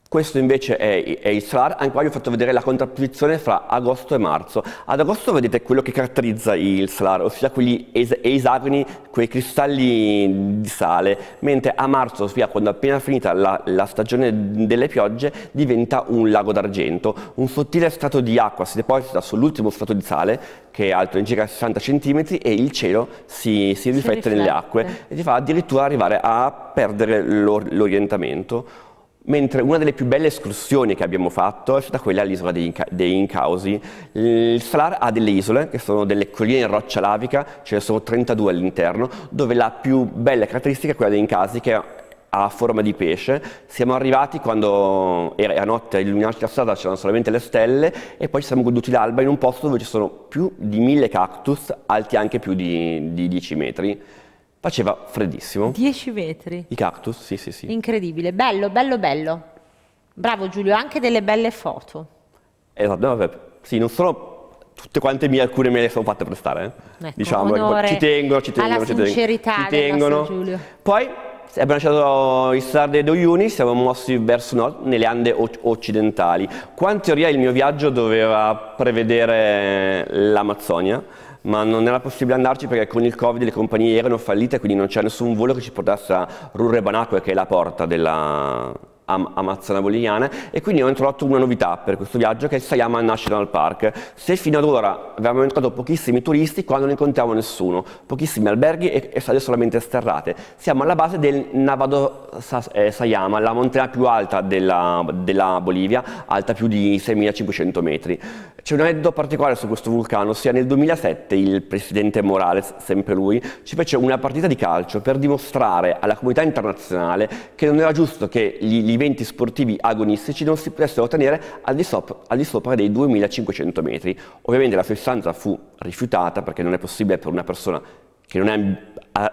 Questo invece è, è Israr, anche qua vi ho fatto vedere la contrapposizione fra agosto e marzo. Ad agosto vedete quello che caratterizza il Israr, ossia quegli es- esagoni, quei cristalli di sale, mentre a marzo, ossia quando è appena finita la, la stagione delle piogge, diventa un lago d'argento. Un sottile strato di acqua si deposita sull'ultimo strato di sale, che è alto in circa 60 cm, e il cielo si, si, riflette, si riflette nelle acque e ti fa addirittura arrivare a perdere l'or- l'orientamento. Mentre una delle più belle escursioni che abbiamo fatto è stata quella all'isola dei, Inca- dei Incausi. Il Salar ha delle isole, che sono delle colline in roccia lavica, ce ne sono 32 all'interno, dove la più bella caratteristica è quella dei Incausi, che ha forma di pesce. Siamo arrivati quando era notte, a illuminata la strada, c'erano solamente le stelle, e poi ci siamo goduti l'alba in un posto dove ci sono più di mille cactus, alti anche più di, di 10 metri. Faceva freddissimo. 10 metri. I cactus, sì, sì, sì. Incredibile, bello, bello, bello. Bravo Giulio, anche delle belle foto. Esatto, eh, no, vabbè. sì, non sono tutte quante mie, alcune me le sono fatte prestare. Eh? Ecco, diciamo, ecco, ci tengono, ci tengono, ci tengono. Ci tengono. Poi abbiamo lasciato il Sar dei Doiuni, siamo mossi verso nord, nelle Ande occidentali. Qua in teoria il mio viaggio doveva prevedere l'Amazzonia, ma non era possibile andarci perché con il Covid le compagnie erano fallite, quindi non c'era nessun volo che ci portasse a Rurre Banacque, che è la porta della, am- amazzonaboliana e quindi ho introdotto una novità per questo viaggio che è il Sayama National Park. Se fino ad ora avevamo incontrato pochissimi turisti, quando ne incontriamo nessuno, pochissimi alberghi e, e sale solamente sterrate. Siamo alla base del Navado eh, Sayama, la montagna più alta della, della Bolivia, alta più di 6.500 metri. C'è un aneddoto particolare su questo vulcano, ossia nel 2007 il presidente Morales, sempre lui, ci fece una partita di calcio per dimostrare alla comunità internazionale che non era giusto che gli, gli eventi sportivi agonistici non si potessero ottenere al di, sopra, al di sopra dei 2500 metri. Ovviamente la sostanza fu rifiutata perché non è possibile per una persona che non è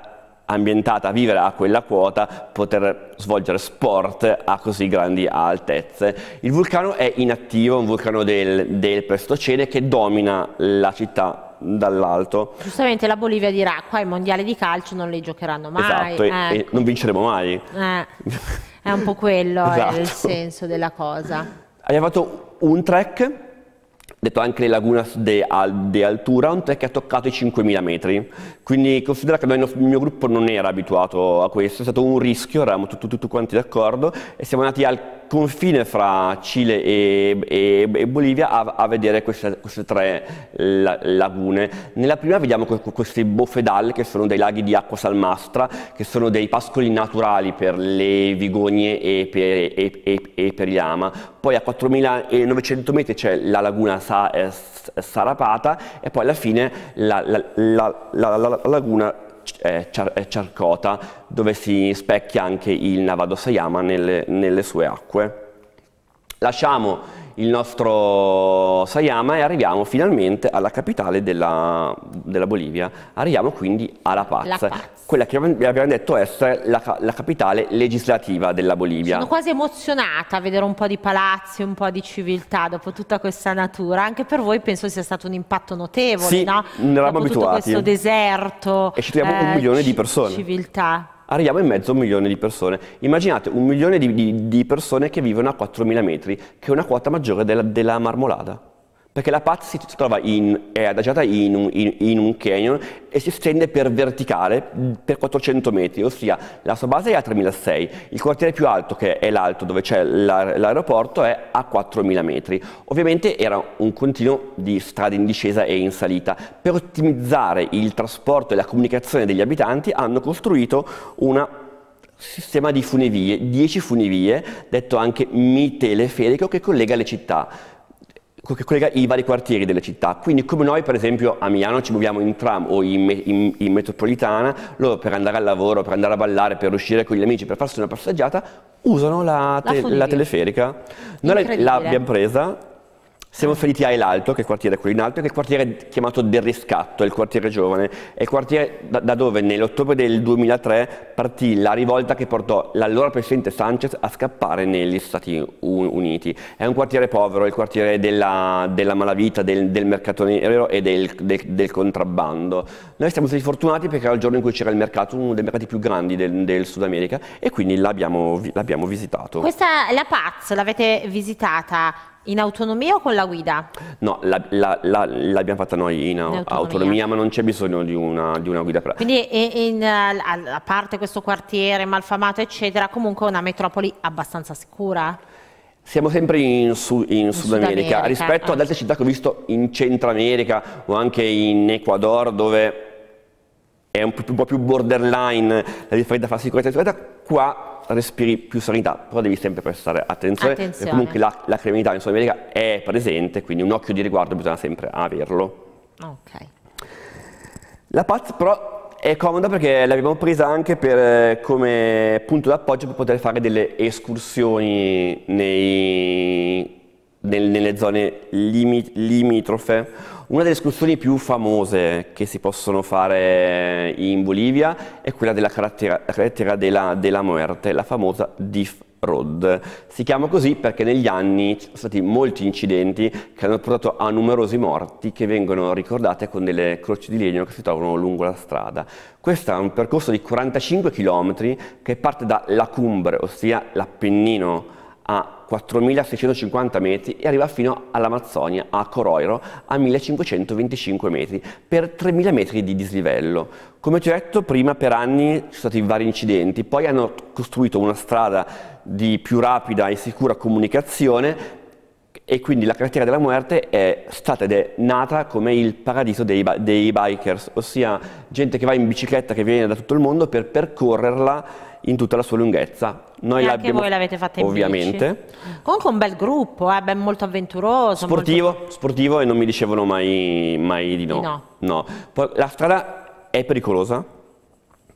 ambientata a vivere a quella quota poter svolgere sport a così grandi altezze. Il vulcano è inattivo, è un vulcano del, del Prestocene che domina la città dall'alto. Giustamente la Bolivia dirà qua i mondiali di calcio non li giocheranno mai. Esatto, eh, e, non vinceremo mai. Eh. È un po' quello eh, esatto. il senso della cosa. Abbiamo fatto un track, detto anche le Lagunas de, al, altura, un track che ha toccato i 5.000 metri. Quindi considera che il mio gruppo non era abituato a questo, è stato un rischio, eravamo tutti quanti d'accordo e siamo andati al confine fra Cile e, e, e Bolivia a, a, vedere queste, queste tre eh, la, lagune. Nella prima vediamo co- questi bofedal che sono dei laghi di acqua salmastra, che sono dei pascoli naturali per le vigogne e per, e, e per gli ama. Poi a 4900 metri c'è la laguna Sa, eh, Sarapata e poi alla fine la, la, la laguna eh, eh, Charcota, dove si specchia anche il Navado Sayama nelle, nelle sue acque. Lasciamo il nostro Sayama e arriviamo finalmente alla capitale della, della Bolivia. Arriviamo quindi a La Paz, la Paz. quella che abbiamo detto essere la, la, capitale legislativa della Bolivia. Sono quasi emozionata a vedere un po' di palazzi, un po' di civiltà dopo tutta questa natura. Anche per voi penso sia stato un impatto notevole, sì, no? ne eravamo dopo abituati. questo deserto. E ci troviamo eh, un milione di persone. Civiltà arriviamo in mezzo a un milione di persone. Immaginate un milione di, di, di persone che vivono a 4.000 metri, che è una quota maggiore della, della marmolada perché la Paz si trova in, è adagiata in un, in, in un, canyon e si estende per verticale mm, per 400 metri, ossia la sua base è a 3006, il quartiere più alto che è l'alto dove c'è l'aeroporto è a 4000 metri. Ovviamente era un continuo di strade in discesa e in salita. Per ottimizzare il trasporto e la comunicazione degli abitanti hanno costruito un sistema di funivie, 10 funivie, detto anche miteleferico, che collega le città che collega i vari quartieri delle città. Quindi come noi per esempio a Milano ci muoviamo in tram o in, in, in metropolitana, loro per andare al lavoro, per andare a ballare, per uscire con gli amici, per farsi una passeggiata, usano la, te la, la teleferica. Noi l'abbiamo presa siamo feriti a El Alto, che è il quartiere quello in alto, che è il quartiere chiamato del riscatto, il quartiere giovane, è il quartiere da, da dove nell'ottobre del 2003 partì la rivolta che portò l'allora presidente Sanchez a scappare negli Stati Uniti. È un quartiere povero, è il quartiere della, della malavita, del, del, mercato nero e del, del, del, contrabbando. Noi siamo stati fortunati perché era il giorno in cui c'era il mercato, uno dei mercati più grandi del, Sud America, e quindi l'abbiamo, visitato. Questa, la Paz, l'avete visitata in autonomia o con la guida? No, la, la, la, l'abbiamo fatta noi in, in autonomia. autonomia. ma non c'è bisogno di una, di una guida. Quindi in, in, eh, a parte questo quartiere malfamato, eccetera, comunque è una metropoli abbastanza sicura? Siamo sempre in, su, in Sud, Sud America. America, eh. rispetto ah. ad altre città che ho visto in Centro America o anche in Ecuador dove è un po' più borderline la differenza fra sicurezza e sicurezza, qua respiri più sanità, però devi sempre prestare attenzione, attenzione. comunque la, la criminalità in Sud è presente, quindi un occhio di riguardo bisogna sempre averlo. Ok. La Paz però è comoda perché l'abbiamo presa anche per, eh, come punto d'appoggio per poter fare delle escursioni nei, nel, nelle zone limi, limitrofe una delle escursioni più famose che si possono fare in Bolivia è quella della carretera della, della Muerte, la famosa DIF Road. Si chiama così perché negli anni ci sono stati molti incidenti che hanno portato a numerosi morti che vengono ricordate con delle croci di legno che si trovano lungo la strada. Questo è un percorso di 45 km che parte da La Cumbre, ossia l'Appennino a 4.650 metri e arriva fino all'Amazzonia, a Coroiro, a 1.525 metri, per 3.000 metri di dislivello. Come ti ho detto prima, per anni ci sono stati vari incidenti, poi hanno costruito una strada di più rapida e sicura comunicazione e quindi la cratera della muerte è stata ed è nata come il paradiso dei, dei bikers, ossia gente che va in bicicletta che viene da tutto il mondo per percorrerla in tutta la sua lunghezza. Noi e anche voi l'avete fatta in Ovviamente. Bici. Comunque un bel gruppo, eh, ben molto avventuroso. Sportivo, molto... sportivo e non mi dicevano mai, mai di no. Di no. no. Poi, la strada è pericolosa,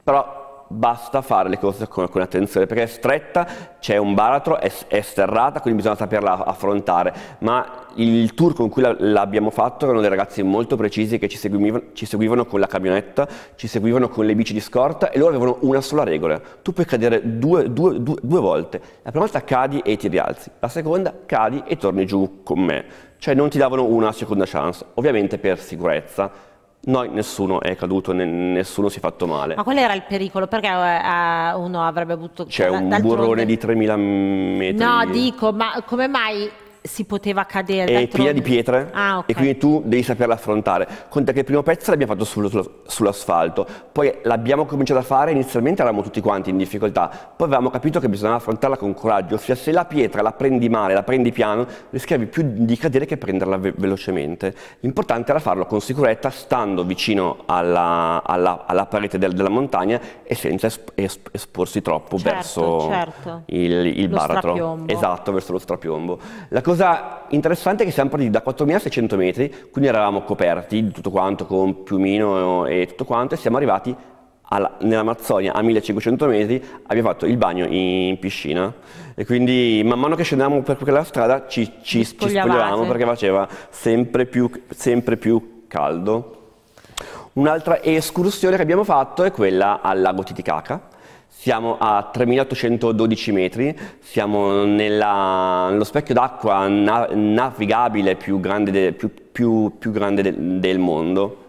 però basta fare le cose con, con attenzione, perché è stretta, c'è un baratro, è, è, serrata, quindi bisogna saperla affrontare, ma il tour con cui l'abbiamo fatto erano dei ragazzi molto precisi che ci seguivano, ci seguivano con la camionetta, ci seguivano con le bici di scorta e loro avevano una sola regola, tu puoi cadere due, due, due, due volte, la prima volta cadi e ti rialzi, la seconda cadi e torni giù con me, cioè non ti davano una seconda chance, ovviamente per sicurezza No, nessuno è caduto, nessuno si è fatto male. Ma qual era il pericolo? Perché eh, eh, uno avrebbe avuto... C'è cioè, un burrone di 3.000 metri. No, dico, ma come mai si poteva cadere. È piena di pietre ah, okay. e quindi tu devi saperla affrontare. Conta che il primo pezzo l'abbiamo fatto sul, sul, sull'asfalto, poi l'abbiamo cominciato a fare, inizialmente eravamo tutti quanti in difficoltà, poi avevamo capito che bisognava affrontarla con coraggio, ossia se la pietra la prendi male, la prendi piano, rischiavi più di cadere che prenderla ve velocemente. L'importante era farlo con sicurezza, stando vicino alla, alla, alla parete del, della montagna e senza esp esp esporsi troppo certo, verso certo. il, il baratro. Strapiombo. Esatto, verso lo strapiombo. La cosa interessante è che siamo partiti da 4600 metri, quindi eravamo coperti di tutto quanto con piumino e tutto quanto e siamo arrivati alla, nell'Amazzonia a 1500 metri abbiamo fatto il bagno in piscina e quindi man mano che scendevamo per quella strada ci, ci, ci spogliavamo perché faceva sempre più, sempre più caldo. Un'altra escursione che abbiamo fatto è quella al lago Titicaca siamo a 3812 metri, siamo nella, nello specchio d'acqua na navigabile più grande, de, più, più, più grande de, del mondo.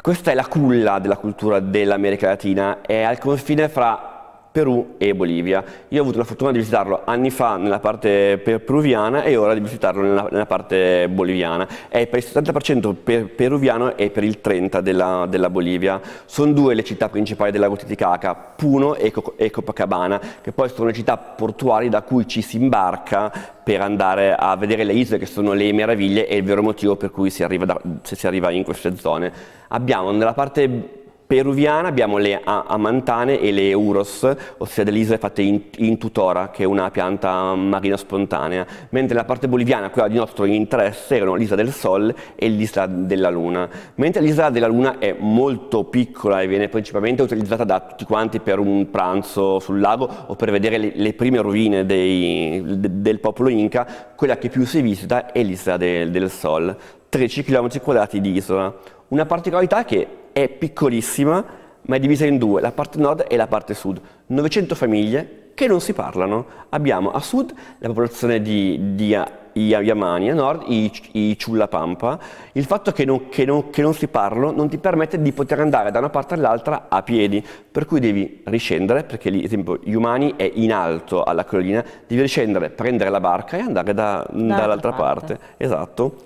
Questa è la culla della cultura dell'America Latina, è al confine fra Perù e Bolivia. Io ho avuto la fortuna di visitarlo anni fa nella parte peruviana e ora di visitarlo nella, nella parte boliviana. È per il 70% per, peruviano e per il 30% della, della Bolivia. Sono due le città principali della lago Titicaca, Puno e, Co e Copacabana, che poi sono le città portuali da cui ci si imbarca per andare a vedere le isole che sono le meraviglie e il vero motivo per cui si arriva, da, si arriva in queste zone. Abbiamo nella parte peruviana abbiamo le amantane e le euros, ossia delle isole fatte in, in, tutora, che è una pianta marina spontanea, mentre la parte boliviana, quella di nostro interesse, erano l'isola del Sol e l'isola della Luna. Mentre l'isola della Luna è molto piccola e viene principalmente utilizzata da tutti quanti per un pranzo sul lago o per vedere le, le prime rovine dei, de, del popolo Inca, quella che più si visita è l'isola de, del Sol, 13 km quadrati di isola. Una particolarità che è piccolissima, ma è divisa in due, la parte nord e la parte sud. 900 famiglie che non si parlano. Abbiamo a sud la popolazione di, di Yamani, a nord i, i Ciullapampa. Il fatto che non, che, non, che non si parlano non ti permette di poter andare da una parte all'altra a piedi, per cui devi riscendere, perché lì, ad esempio, Yumani è in alto alla collina, devi riscendere, prendere la barca e andare da, dall'altra parte. parte. Esatto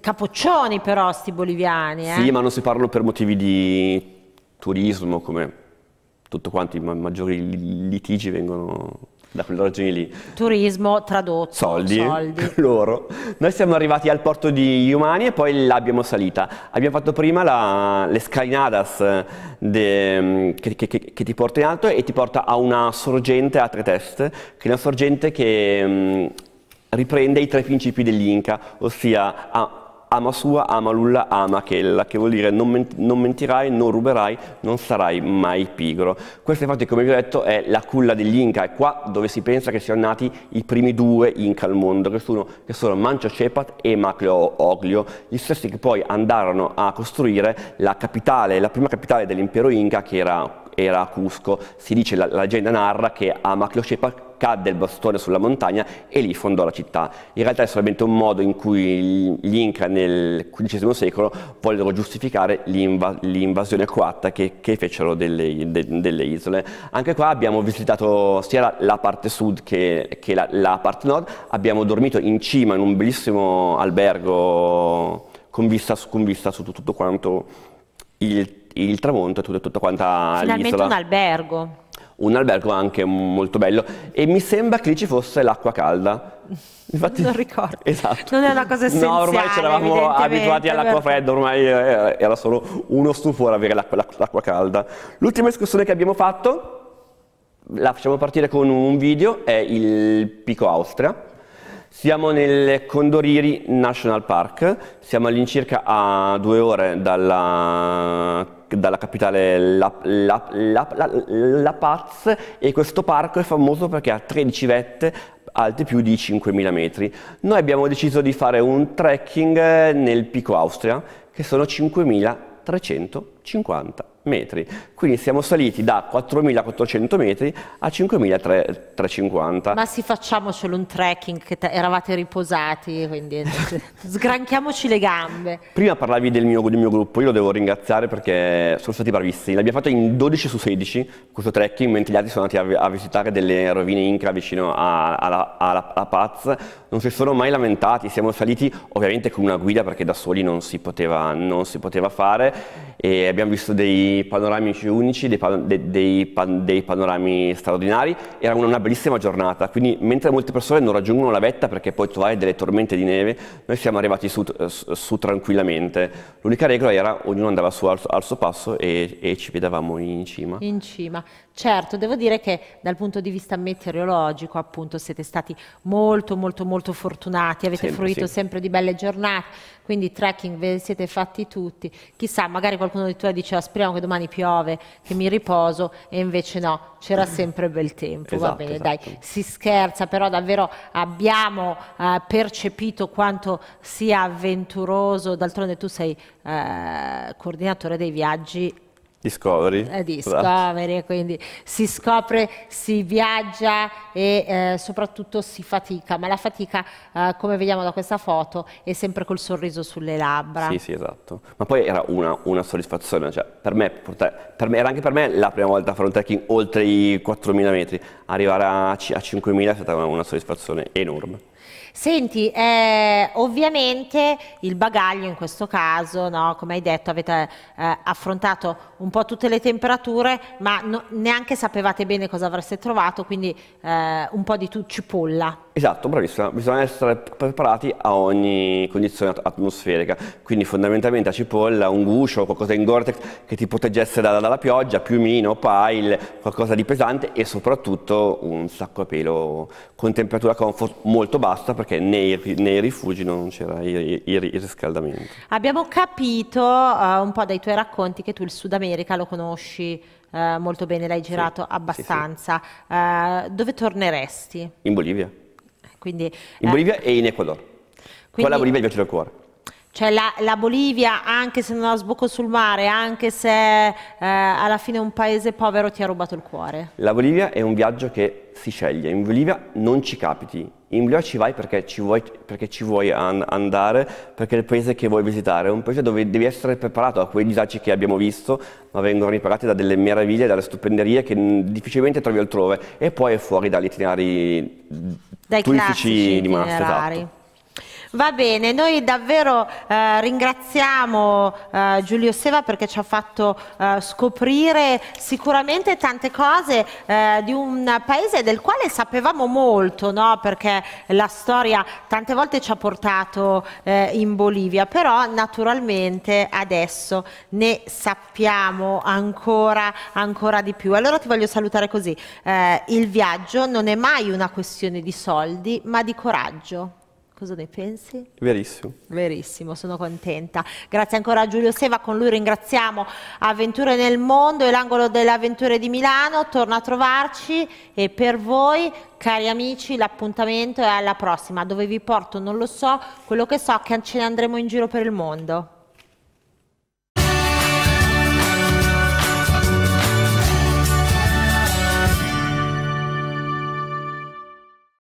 capoccioni però sti boliviani. Eh? Sì, ma non si parlano per motivi di turismo, come tutto quanto i ma maggiori litigi vengono da quelle ragioni lì. Turismo tradotto. Soldi, soldi. loro. Noi siamo arrivati al porto di Iumani e poi l'abbiamo salita. Abbiamo fatto prima la, le scalinadas de, mm, che, che, che, che, ti porta in alto e ti porta a una sorgente a tre teste, che è una sorgente che mm, riprende i tre principi degli Inca, ossia ama sua, ama lulla, ama chella, che vuol dire non, ment non, mentirai, non ruberai, non sarai mai pigro. Questa infatti, come vi ho detto, è la culla degli Inca, è qua dove si pensa che siano nati i primi due Inca al mondo, che sono, che sono Mancio Cepat e Macleo Oglio, gli stessi che poi andarono a costruire la capitale, la prima capitale dell'impero Inca, che era era a Cusco, si dice, la, leggenda narra che a Macloscepa cadde il bastone sulla montagna e lì fondò la città. In realtà è solamente un modo in cui gli Inca nel XV secolo vollero giustificare l'invasione coatta che, che, fecero delle, de, delle, isole. Anche qua abbiamo visitato sia la, la parte sud che, che la, la parte nord, abbiamo dormito in cima in un bellissimo albergo con vista, con vista su tutto quanto il il tramonto e tutto, tutto quanta Finalmente un albergo. Un albergo anche molto bello e mi sembra che lì ci fosse l'acqua calda. Infatti, non ricordo. Esatto. Non è una cosa essenziale. No, ormai ci eravamo abituati all'acqua fredda, ormai eh, era solo uno stupore avere l'acqua, l'acqua calda. L'ultima escursione che abbiamo fatto, la facciamo partire con un video, è il Pico Austria. Siamo nel Condoriri National Park, siamo all'incirca a due ore dalla dalla capitale la, la, la, la, Paz e questo parco è famoso perché ha 13 vette alte più di 5.000 metri. Noi abbiamo deciso di fare un trekking eh, nel Pico Austria che sono 5.350 metri. Quindi siamo saliti da 4.400 metri a 5.350. Ma sì, facciamocelo un trekking, che eravate riposati, quindi sgranchiamoci le gambe. Prima parlavi del mio, del mio, gruppo, io lo devo ringraziare perché sono stati bravissimi. L'abbiamo fatto in 12 su 16 questo trekking, mentre gli altri sono andati a, a visitare delle rovine incra vicino a, La Paz. Non si sono mai lamentati, siamo saliti ovviamente con una guida perché da soli non si poteva, non si poteva fare e abbiamo visto dei panorami unici, dei, pan dei, dei, pan dei panorami straordinari, era una, bellissima giornata, quindi mentre molte persone non raggiungono la vetta perché poi trovare delle tormente di neve, noi siamo arrivati su, su, su tranquillamente, l'unica regola era ognuno andava su al, al suo passo e, e, ci vedevamo in cima. In cima, certo, devo dire che dal punto di vista meteorologico appunto siete stati molto molto molto fortunati, avete sempre, fruito sì. sempre di belle giornate, quindi trekking ve siete fatti tutti, chissà magari qualcuno qualcuno di te diceva speriamo che domani piove, che mi riposo e invece no, c'era sempre bel tempo, esatto, va bene, esatto. dai, si scherza, però davvero abbiamo eh, percepito quanto sia avventuroso, d'altronde tu sei eh, coordinatore dei viaggi Discovery. Eh, Discovery, quindi si scopre, si viaggia e eh, soprattutto si fatica, ma la fatica, eh, come vediamo da questa foto, è sempre col sorriso sulle labbra. Sì, sì, esatto. Ma poi era una, una soddisfazione, cioè, per me, per me, era anche per me la prima volta a fare un trekking oltre i 4.000 metri, arrivare a, a 5.000 è stata una soddisfazione enorme. Senti, eh, ovviamente il bagaglio in questo caso, no, come hai detto, avete eh, affrontato un po' tutte le temperature, ma no, neanche sapevate bene cosa avreste trovato, quindi eh, un po' di tu cipolla. Esatto, bravissima. Bisogna essere preparati a ogni condizione atmosferica, quindi fondamentalmente a cipolla, un guscio, qualcosa in Gore-Tex che ti proteggesse dalla, dalla pioggia, piumino, pile, qualcosa di pesante e soprattutto un sacco a pelo con temperatura comfort molto bassa perché nei, nei rifugi non c'era il, il, il, riscaldamento. Abbiamo capito uh, un po' dai tuoi racconti che tu il Sud America lo conosci uh, molto bene, l'hai girato sì, abbastanza. Sì, sì. Uh, eh, dove torneresti? In Bolivia. Quindi, in Bolivia e in Ecuador. Quindi... Con la Bolivia mi piace il cuore. Cioè la, la, Bolivia, anche se non ha sbocco sul mare, anche se eh, alla fine è un paese povero, ti ha rubato il cuore. La Bolivia è un viaggio che si sceglie. In Bolivia non ci capiti. In Bolivia ci vai perché ci vuoi, perché ci vuoi an andare, perché è il paese che vuoi visitare. È un paese dove devi essere preparato a quei disagi che abbiamo visto, ma vengono riparati da delle meraviglie, dalle stupenderie che difficilmente trovi altrove. E poi è fuori dagli itinerari turistici di massa. Esatto. Va bene, noi davvero eh, ringraziamo eh, Giulio Seva perché ci ha fatto eh, scoprire sicuramente tante cose eh, di un paese del quale sapevamo molto, no? perché la storia tante volte ci ha portato eh, in Bolivia, però naturalmente adesso ne sappiamo ancora, ancora di più. Allora ti voglio salutare così, eh, il viaggio non è mai una questione di soldi, ma di coraggio. Cosa ne pensi? Verissimo. Verissimo, sono contenta. Grazie ancora a Giulio Seva, con lui ringraziamo Avventure nel Mondo e l'angolo delle avventure di Milano. Torna a trovarci e per voi, cari amici, l'appuntamento è alla prossima. Dove vi porto non lo so, quello che so è che ce ne andremo in giro per il mondo.